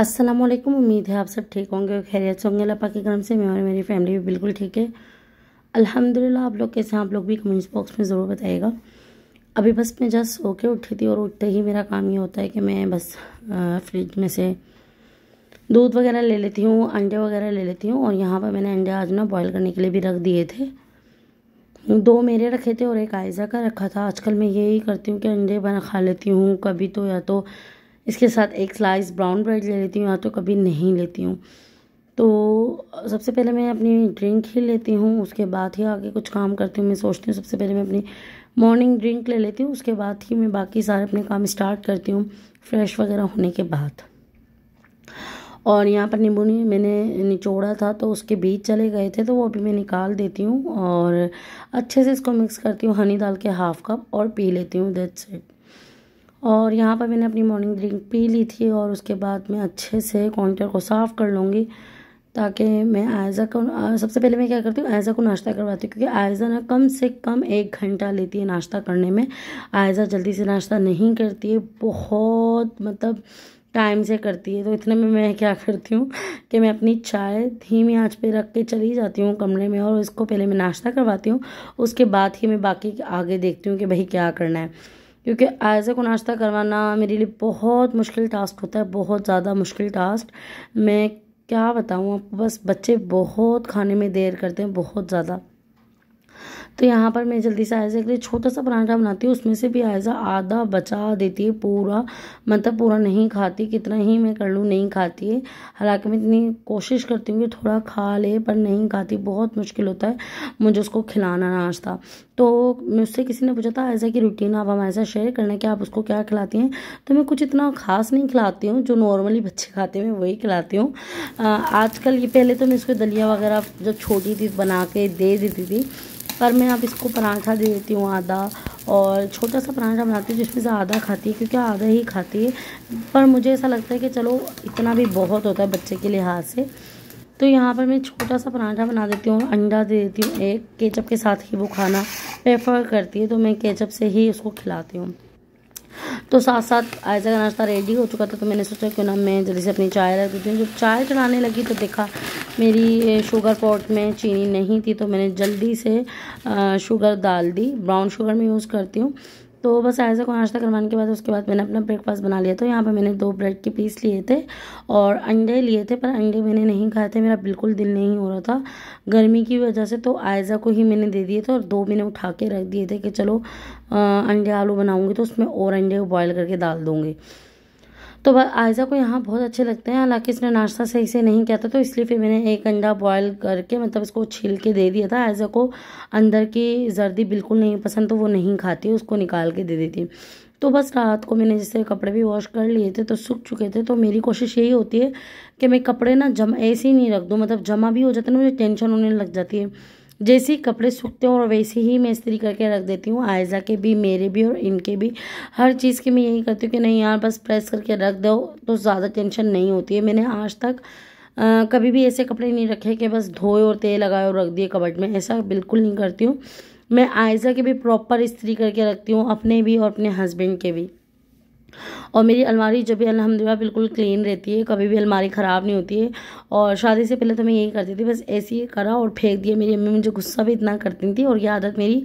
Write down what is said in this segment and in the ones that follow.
अस्सलाम वालेकुम उम्मीद है आप सब ठीक होंगे खैरियत होंगे अल्लाह पाक के करम से मैं और मेरी फैमिली भी बिल्कुल ठीक है अल्हम्दुलिल्लाह आप लोग कैसे हैं आप लोग भी कमेंट्स बॉक्स में ज़रूर बताइएगा अभी बस मैं जस्ट सो के उठी थी और उठते ही मेरा काम ये होता है कि मैं बस फ्रिज में से दूध वगैरह ले लेती हूँ अंडे वगैरह ले लेती हूँ और यहाँ पर मैंने अंडे आज ना बॉयल करने के लिए भी रख दिए थे दो मेरे रखे थे और एक आयजा का रखा था आजकल मैं यही करती हूँ कि अंडे बना खा लेती हूँ कभी तो या तो इसके साथ एक स्लाइस ब्राउन ब्रेड ले लेती हूँ या तो कभी नहीं लेती हूँ तो सबसे पहले मैं अपनी ड्रिंक ही लेती हूँ उसके बाद ही आगे कुछ काम करती हूँ मैं सोचती हूँ सबसे पहले मैं अपनी मॉर्निंग ड्रिंक ले लेती हूँ उसके बाद ही मैं बाकी सारे अपने काम स्टार्ट करती हूँ फ्रेश वगैरह होने के बाद और यहाँ पर नींबू नहीं मैंने निचोड़ा था तो उसके बीच चले गए थे तो वो अभी मैं निकाल देती हूँ और अच्छे से इसको मिक्स करती हूँ हनी डाल के हाफ़ कप और पी लेती हूँ दैट्स इट और यहाँ पर मैंने अपनी मॉर्निंग ड्रिंक पी ली थी और उसके बाद मैं अच्छे से काउंटर को साफ़ कर लूँगी ताकि मैं आयज़ा को सबसे पहले मैं क्या करती हूँ आयज़ा को नाश्ता करवाती हूँ क्योंकि आयज़ा ना कम से कम एक घंटा लेती है नाश्ता करने में आयज़ा जल्दी से नाश्ता नहीं करती है बहुत मतलब टाइम से करती है तो इतने में मैं क्या करती हूँ कि मैं अपनी चाय धीमी आँच पे रख के चली जाती हूँ कमरे में और इसको पहले मैं नाश्ता करवाती हूँ उसके बाद ही मैं बाकी आगे देखती हूँ कि भाई क्या करना है क्योंकि ऐसे को नाश्ता करवाना मेरे लिए बहुत मुश्किल टास्क होता है बहुत ज़्यादा मुश्किल टास्क मैं क्या बताऊँ आपको बस बच्चे बहुत खाने में देर करते हैं बहुत ज़्यादा तो यहाँ पर मैं जल्दी से आयजा के लिए छोटा सा पराठा बनाती हूँ उसमें से भी आयजा आधा बचा देती है पूरा मतलब पूरा नहीं खाती कितना ही मैं कर लूँ नहीं खाती है हालांकि मैं इतनी कोशिश करती हूँ कि थोड़ा खा ले पर नहीं खाती बहुत मुश्किल होता है मुझे उसको खिलाना नाश्ता तो मुझसे किसी ने पूछा था ऐसा की रूटीन आप हमारे साथ शेयर करना कि आप उसको क्या खिलाती हैं तो मैं कुछ इतना ख़ास नहीं खिलाती हूँ जो नॉर्मली बच्चे खाते हैं वही खिलाती हूँ आजकल ये पहले तो मैं इसको दलिया वगैरह जब छोटी थी बना के दे देती थी पर मैं अब इसको पराठा दे देती हूँ आधा और छोटा सा पराठा बनाती हूँ जिसमें से आधा खाती है क्योंकि आधा ही खाती है पर मुझे ऐसा लगता है कि चलो इतना भी बहुत होता है बच्चे के लिहाज से तो यहाँ पर मैं छोटा सा पराठा बना देती हूँ अंडा दे देती हूँ एक केचप के साथ ही वो खाना प्रेफर करती है तो मैं केचप से ही उसको खिलाती हूँ तो साथ साथ ऐसा का नाश्ता रेडी हो चुका था तो मैंने सोचा क्यों ना मैं जल्दी से अपनी चाय रख देती हूँ जब चाय चढ़ाने लगी तो देखा मेरी शुगर पॉट में चीनी नहीं थी तो मैंने जल्दी से शुगर डाल दी ब्राउन शुगर में यूज़ करती हूँ तो बस ऐसे को नाश्ता करवाने के बाद उसके बाद मैंने अपना ब्रेकफास्ट बना लिया तो यहाँ पर मैंने दो ब्रेड के पीस लिए थे और अंडे लिए थे पर अंडे मैंने नहीं खाए थे मेरा बिल्कुल दिल नहीं हो रहा था गर्मी की वजह से तो आयज़ा को ही मैंने दे दिए थे और दो मैंने उठा के रख दिए थे कि चलो आ, अंडे आलू बनाऊँगी तो उसमें और अंडे बॉयल करके डाल दूँगी तो आयज़ा को यहाँ बहुत अच्छे लगते हैं हालांकि इसने नाश्ता सही से नहीं किया था तो इसलिए फिर मैंने एक अंडा बॉयल करके मतलब इसको छील के दे दिया था आयज़ा को अंदर की जर्दी बिल्कुल नहीं पसंद तो वो नहीं खाती उसको निकाल के दे देती तो बस रात को मैंने जैसे कपड़े भी वॉश कर लिए थे तो सूख चुके थे तो मेरी कोशिश यही होती है कि मैं कपड़े ना जम ऐसे ही नहीं रख दूँ मतलब जमा भी हो जाते ना मुझे टेंशन होने लग जाती है जैसे ही कपड़े सूखते हैं और वैसे ही मैं इस्त्री करके रख देती हूँ आयजा के भी मेरे भी और इनके भी हर चीज़ के मैं यही करती हूँ कि नहीं यार बस प्रेस करके रख दो तो ज़्यादा टेंशन नहीं होती है मैंने आज तक आ, कभी भी ऐसे कपड़े नहीं रखे कि बस धोए और तेल लगाए और रख दिए कबट में ऐसा बिल्कुल नहीं करती हूँ मैं आयजा के भी प्रॉपर इस्त्री करके रखती हूँ अपने भी और अपने हस्बैंड के भी और मेरी अलमारी जब भी अलहमदिल्ला बिल्कुल क्लीन रहती है कभी भी अलमारी ख़राब नहीं होती है और शादी से पहले तो मैं यही करती थी बस ऐसे ही करा और फेंक दिया मेरी अम्मी मुझे गुस्सा भी इतना करती थी और ये आदत मेरी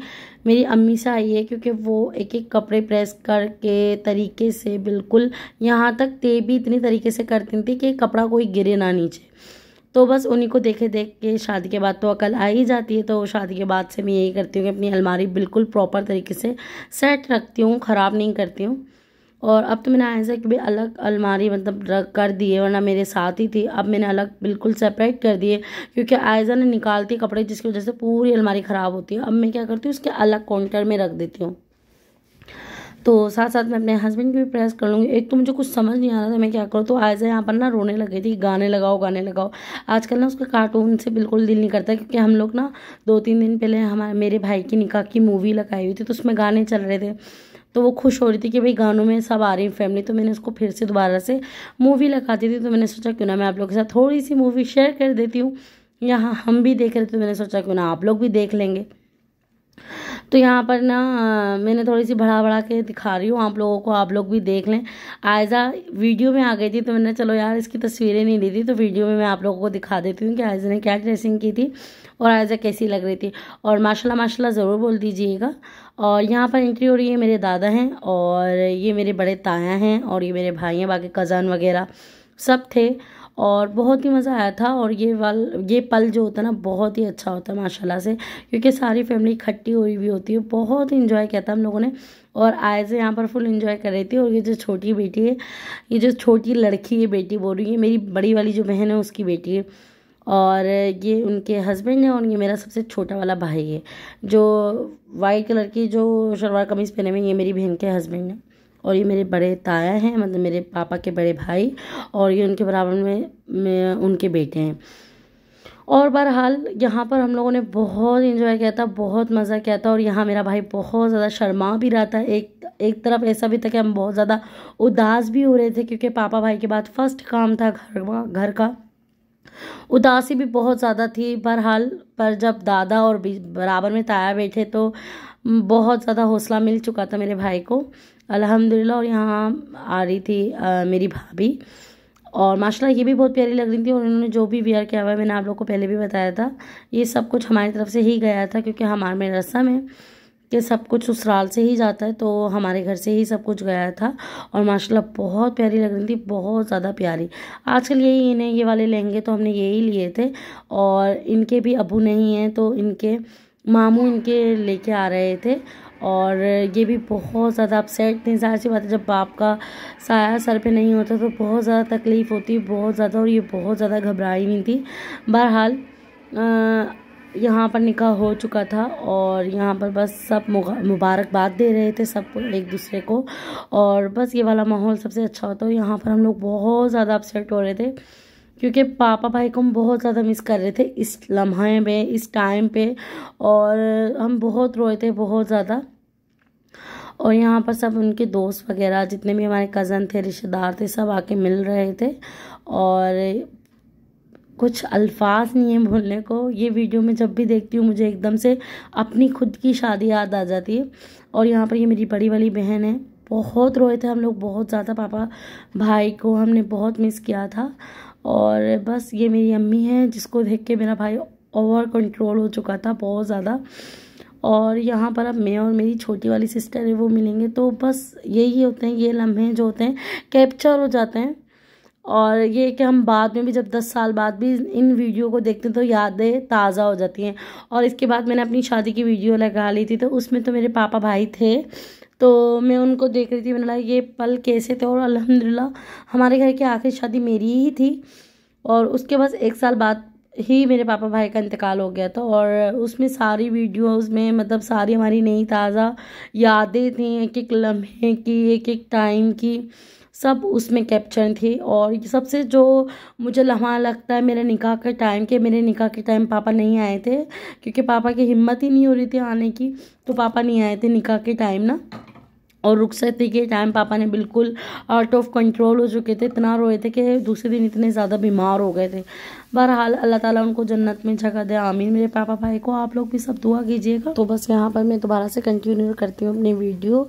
मेरी अम्मी से आई है क्योंकि वो एक एक कपड़े प्रेस करके तरीके से बिल्कुल यहाँ तक ते भी इतनी तरीके से करती थी कि कपड़ा कोई गिरे ना नीचे तो बस उन्हीं को देखे देख के शादी के बाद तो अकल आ ही जाती है तो शादी के बाद से मैं यही करती हूँ कि अपनी अलमारी बिल्कुल प्रॉपर तरीके से सेट रखती हूँ ख़राब नहीं करती हूँ और अब तो मैंने ऐसा कि भाई अलग अलमारी मतलब रख कर दिए वरना मेरे साथ ही थी अब मैंने अलग बिल्कुल सेपरेट कर दिए क्योंकि आयजा ने निकालती कपड़े जिसकी वजह से पूरी अलमारी ख़राब होती है अब मैं क्या करती हूँ उसके अलग काउंटर में रख देती हूँ तो साथ साथ मैं अपने हस्बैंड की भी प्रेस कर लूँगी एक तो मुझे कुछ समझ नहीं आ रहा था मैं क्या करूँ तो आयजा यहाँ पर ना रोने लगे थी गाने लगाओ गाने लगाओ आजकल ना उसके कार्टून से बिल्कुल दिल नहीं करता क्योंकि हम लोग ना दो तीन दिन पहले हमारे मेरे भाई की निकाह की मूवी लगाई हुई थी तो उसमें गाने चल रहे थे तो वो खुश हो रही थी कि भाई गानों में सब आ रही है फैमिली तो मैंने उसको फिर से दोबारा से मूवी लगाती थी तो मैंने सोचा क्यों ना मैं आप लोग के साथ थोड़ी सी मूवी शेयर कर देती हूँ यहाँ हम भी देख रहे थे तो मैंने सोचा क्यों ना आप लोग भी देख लेंगे तो यहाँ पर ना मैंने थोड़ी सी बढ़ा बढ़ा के दिखा रही हूँ आप लोगों को आप लोग भी देख लें आयजा वीडियो में आ गई थी तो मैंने चलो यार इसकी तस्वीरें नहीं ली थी तो वीडियो में मैं आप लोगों को दिखा देती हूँ कि आयजा ने क्या ड्रेसिंग की थी और आयजा कैसी लग रही थी और माशाल्लाह माशाल्लाह ज़रूर बोल दीजिएगा और यहाँ पर एंट्री हो रही है मेरे दादा हैं और ये मेरे बड़े ताया हैं और ये मेरे भाई हैं बाकी कज़न वगैरह सब थे और बहुत ही मज़ा आया था और ये वाल ये पल जो होता है ना बहुत ही अच्छा होता है माशाला से क्योंकि सारी फैमिली इकट्ठी हुई भी होती है बहुत इन्जॉय किया था हम लोगों ने और आए से यहाँ पर फुल इन्जॉय कर रही थी और ये जो छोटी बेटी है ये जो छोटी लड़की है बेटी बोल रही है मेरी बड़ी वाली जो बहन है उसकी बेटी है और ये उनके हस्बैंड हैं और ये मेरा सबसे छोटा वाला भाई है जो वाइट कलर की जो शलवार कमीज़ पहने हुए ये मेरी बहन के हस्बैंड हैं और ये मेरे बड़े ताया हैं मतलब मेरे पापा के बड़े भाई और ये उनके बराबर में, में उनके बेटे हैं और बहरहाल यहाँ पर हम लोगों ने बहुत इन्जॉय किया था बहुत मज़ा किया था और यहाँ मेरा भाई बहुत ज़्यादा शर्मा भी रहा था एक एक तरफ ऐसा भी था कि हम बहुत ज़्यादा उदास भी हो रहे थे क्योंकि पापा भाई के बाद फर्स्ट काम था घर घर का उदासी भी बहुत ज़्यादा थी बहरहाल पर जब दादा और बराबर में ताया बैठे तो बहुत ज़्यादा हौसला मिल चुका था मेरे भाई को अल्हम्दुलिल्लाह और यहाँ आ रही थी आ, मेरी भाभी और माशाल्लाह ये भी बहुत प्यारी लग रही थी और उन्होंने जो भी वेयर किया हुआ मैंने आप लोग को पहले भी बताया था ये सब कुछ हमारी तरफ से ही गया था क्योंकि हमारे रस्म है कि सब कुछ ससुराल से ही जाता है तो हमारे घर से ही सब कुछ गया था और माशाल्लाह बहुत प्यारी लग रही थी बहुत ज़्यादा प्यारी आजकल यही इन्हें ये वाले लहंगे तो हमने यही लिए थे और इनके भी अबू नहीं हैं तो इनके मामू इनके लेके आ रहे थे और ये भी बहुत ज़्यादा अपसेट थे जाहिर सी बात है जब बाप का साया सर पे नहीं होता तो बहुत ज़्यादा तकलीफ़ होती बहुत ज़्यादा और ये बहुत ज़्यादा घबराई हुई थी बहरहाल यहाँ पर निकाह हो चुका था और यहाँ पर बस सब मुबारकबाद दे रहे थे सबको एक दूसरे को और बस ये वाला माहौल सबसे अच्छा होता है यहाँ पर हम लोग बहुत ज़्यादा अपसेट हो रहे थे क्योंकि पापा भाई को हम बहुत ज़्यादा मिस कर रहे थे इस लम्हे में इस टाइम पे और हम बहुत रोए थे बहुत ज़्यादा और यहाँ पर सब उनके दोस्त वगैरह जितने भी हमारे कज़न थे रिश्तेदार थे सब आके मिल रहे थे और कुछ अल्फाज नहीं है बोलने को ये वीडियो में जब भी देखती हूँ मुझे एकदम से अपनी खुद की शादी याद आ जाती है और यहाँ पर ये मेरी बड़ी वाली बहन है बहुत रोए थे हम लोग बहुत ज़्यादा पापा भाई को हमने बहुत मिस किया था और बस ये मेरी अम्मी है जिसको देख के मेरा भाई ओवर कंट्रोल हो चुका था बहुत ज़्यादा और यहाँ पर अब मैं और मेरी छोटी वाली सिस्टर है वो मिलेंगे तो बस यही होते हैं ये लम्हे जो होते हैं कैप्चर हो जाते हैं और ये कि हम बाद में भी जब दस साल बाद भी इन वीडियो को देखते हैं तो यादें ताज़ा हो जाती हैं और इसके बाद मैंने अपनी शादी की वीडियो लगा ली थी तो उसमें तो मेरे पापा भाई थे तो मैं उनको देख रही थी मैंने लगा ये पल कैसे थे और अलहमदिल्ला हमारे घर की आखिरी शादी मेरी ही थी और उसके बाद एक साल बाद ही मेरे पापा भाई का इंतकाल हो गया था और उसमें सारी वीडियो उसमें मतलब सारी हमारी नई ताज़ा यादें थी एक एक लम्हे की एक एक टाइम की सब उसमें कैप्चर थे और सबसे जो मुझे लम्हा लगता है मेरे निकाह के टाइम के मेरे निकाह के टाइम पापा नहीं आए थे क्योंकि पापा की हिम्मत ही नहीं हो रही थी आने की तो पापा नहीं आए थे निकाह के टाइम ना और रुखसती के टाइम पापा ने बिल्कुल आउट ऑफ कंट्रोल हो चुके थे इतना रोए थे कि दूसरे दिन इतने ज़्यादा बीमार हो गए थे बहरहाल अल्लाह ताला उनको जन्नत में जगह दे आमीन मेरे पापा भाई को आप लोग भी सब दुआ कीजिएगा तो बस यहाँ पर मैं दोबारा से कंटिन्यू करती हूँ अपनी वीडियो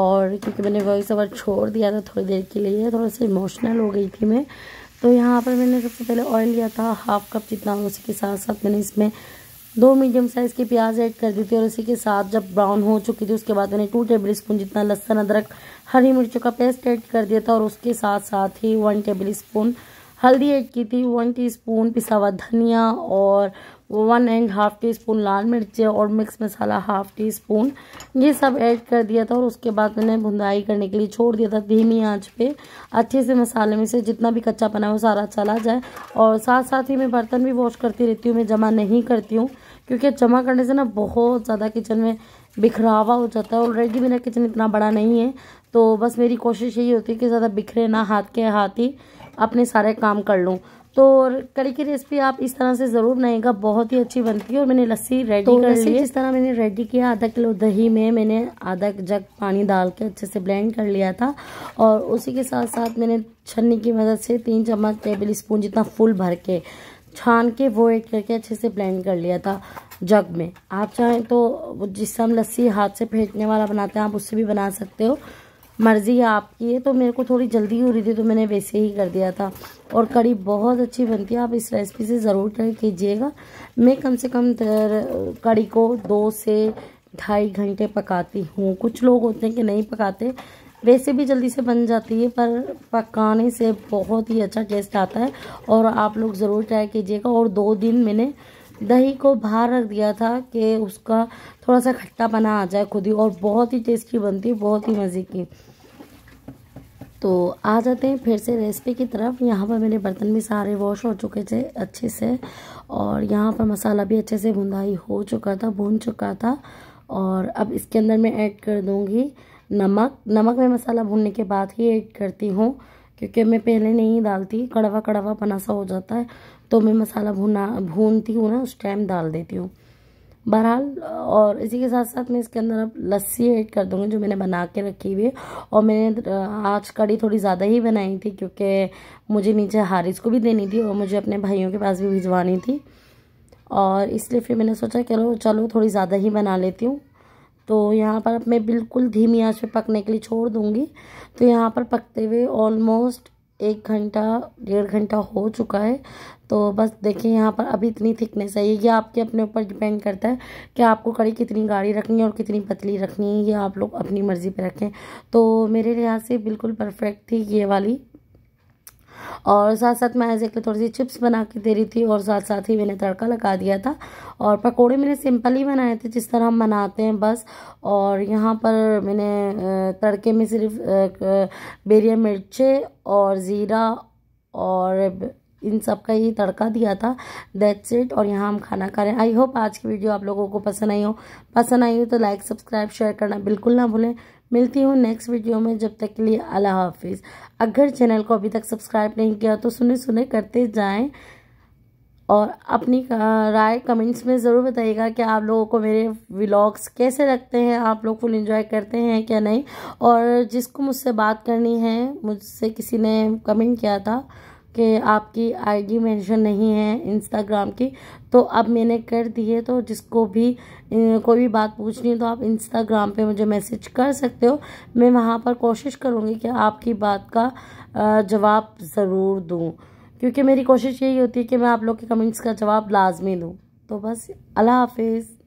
और क्योंकि मैंने वॉइस ओवर छोड़ दिया था थोड़ी देर के लिए थोड़ा सा इमोशनल हो गई थी मैं तो यहाँ पर मैंने सबसे पहले ऑयल लिया था हाफ कप जितना उसी के साथ साथ मैंने इसमें दो मीडियम साइज़ की प्याज ऐड कर दी थी और उसी के साथ जब ब्राउन हो चुकी थी उसके बाद मैंने टू टेबल स्पून जितना लहसन अदरक हरी मिर्चों का पेस्ट ऐड कर दिया था और उसके साथ साथ ही वन टेबल स्पून हल्दी ऐड की थी वन टीस्पून पिसा हुआ धनिया और one and half teaspoon लाल मिर्चें और mix masala half teaspoon ये सब ऐड कर दिया था और उसके बाद मैंने भुंदाई करने के लिए छोड़ दिया था धीमी आंच पे अच्छे से मसाले में से जितना भी कच्चा पना है वो सारा चला जाए और साथ साथ ही मैं बर्तन भी वॉश करती रहती हूँ मैं जमा नहीं करती हूँ क्योंकि जमा करने से ना बहुत ज़्यादा किचन में बिखरावा हो जाता है ऑलरेडी मेरा किचन इतना बड़ा नहीं है तो बस मेरी कोशिश यही होती है कि ज़्यादा बिखरे ना हाथ के हाथ ही अपने सारे काम कर लूँ तो कड़ी की रेसिपी आप इस तरह से ज़रूर बनाएगा बहुत ही अच्छी बनती है और मैंने लस्सी रेडी तो कर ली इस तरह मैंने रेडी किया आधा किलो दही में मैंने आधा जग पानी डाल के अच्छे से ब्लेंड कर लिया था और उसी के साथ साथ मैंने छन्नी की मदद से तीन चम्मच टेबल स्पून जितना फुल भर के छान के वो एड करके अच्छे से ब्लेंड कर लिया था जग में आप चाहें तो जिससे हम लस्सी हाथ से फेंकने वाला बनाते हैं आप उससे भी बना सकते हो मर्ज़ी है आपकी है तो मेरे को थोड़ी जल्दी हो रही थी तो मैंने वैसे ही कर दिया था और कड़ी बहुत अच्छी बनती है आप इस रेसिपी से ज़रूर ट्राई कीजिएगा मैं कम से कम कड़ी को दो से ढाई घंटे पकाती हूँ कुछ लोग होते हैं कि नहीं पकाते वैसे भी जल्दी से बन जाती है पर पकाने से बहुत ही अच्छा टेस्ट आता है और आप लोग ज़रूर ट्राई कीजिएगा और दो दिन मैंने दही को बाहर रख दिया था कि उसका थोड़ा सा खट्टा बना आ जाए खुद ही और बहुत ही टेस्टी बनती है बहुत ही मज़े की तो आ जाते हैं फिर से रेसिपी की तरफ यहाँ पर मेरे बर्तन भी सारे वॉश हो चुके थे अच्छे से और यहाँ पर मसाला भी अच्छे से भुंदाई हो चुका था भून चुका था और अब इसके अंदर मैं ऐड कर दूँगी नमक नमक में मसाला भूनने के बाद ही ऐड करती हूँ क्योंकि मैं पहले नहीं डालती कड़वा कड़वा बना सा हो जाता है तो मैं मसाला भुना भूनती हूँ ना उस टाइम डाल देती हूँ बहरहाल और इसी के साथ साथ मैं इसके अंदर अब लस्सी ऐड कर दूँगी जो मैंने बना के रखी हुई है और मैंने आज कड़ी थोड़ी ज़्यादा ही बनाई थी क्योंकि मुझे नीचे हारिस को भी देनी थी और मुझे अपने भाइयों के पास भी भिजवानी थी और इसलिए फिर मैंने सोचा चलो चलो थोड़ी ज़्यादा ही बना लेती हूँ तो यहाँ पर मैं बिल्कुल धीमी आंच पे पकने के लिए छोड़ दूँगी तो यहाँ पर पकते हुए ऑलमोस्ट एक घंटा डेढ़ घंटा हो चुका है तो बस देखिए यहाँ पर अभी इतनी थिकनेस है ये आपके अपने ऊपर डिपेंड करता है कि आपको कड़ी कितनी गाढ़ी रखनी है और कितनी पतली रखनी है ये आप लोग अपनी मर्ज़ी पे रखें तो मेरे लिहाज से बिल्कुल परफेक्ट थी ये वाली और साथ साथ मैं ऐसे तो थोड़ी सी चिप्स बना के दे रही थी और साथ साथ ही मैंने तड़का लगा दिया था और पकोड़े मैंने सिंपल ही बनाए थे जिस तरह हम बनाते हैं बस और यहाँ पर मैंने तड़के में सिर्फ बेरिया मिर्चे और ज़ीरा और इन सब का ही तड़का दिया था दैट्स इट और यहाँ हम खाना खा रहे हैं आई होप आज की वीडियो आप लोगों को पसंद आई हो पसंद आई हो तो लाइक सब्सक्राइब शेयर करना बिल्कुल ना भूलें मिलती हूँ नेक्स्ट वीडियो में जब तक के लिए अल्लाह हाफिज़ अगर चैनल को अभी तक सब्सक्राइब नहीं किया तो सुने सुने करते जाएँ और अपनी राय कमेंट्स में ज़रूर बताइएगा कि आप लोगों को मेरे व्लॉग्स कैसे लगते हैं आप लोग फुल इंजॉय करते हैं क्या नहीं और जिसको मुझसे बात करनी है मुझसे किसी ने कमेंट किया था कि आपकी आईडी मेंशन नहीं है इंस्टाग्राम की तो अब मैंने कर दी है तो जिसको भी कोई भी बात पूछनी है तो आप इंस्टाग्राम पे मुझे मैसेज कर सकते हो मैं वहाँ पर कोशिश करूँगी कि आपकी बात का जवाब ज़रूर दूँ क्योंकि मेरी कोशिश यही होती है कि मैं आप लोग के कमेंट्स का जवाब लाजमी दूँ तो बस अल्लाह हाफिज़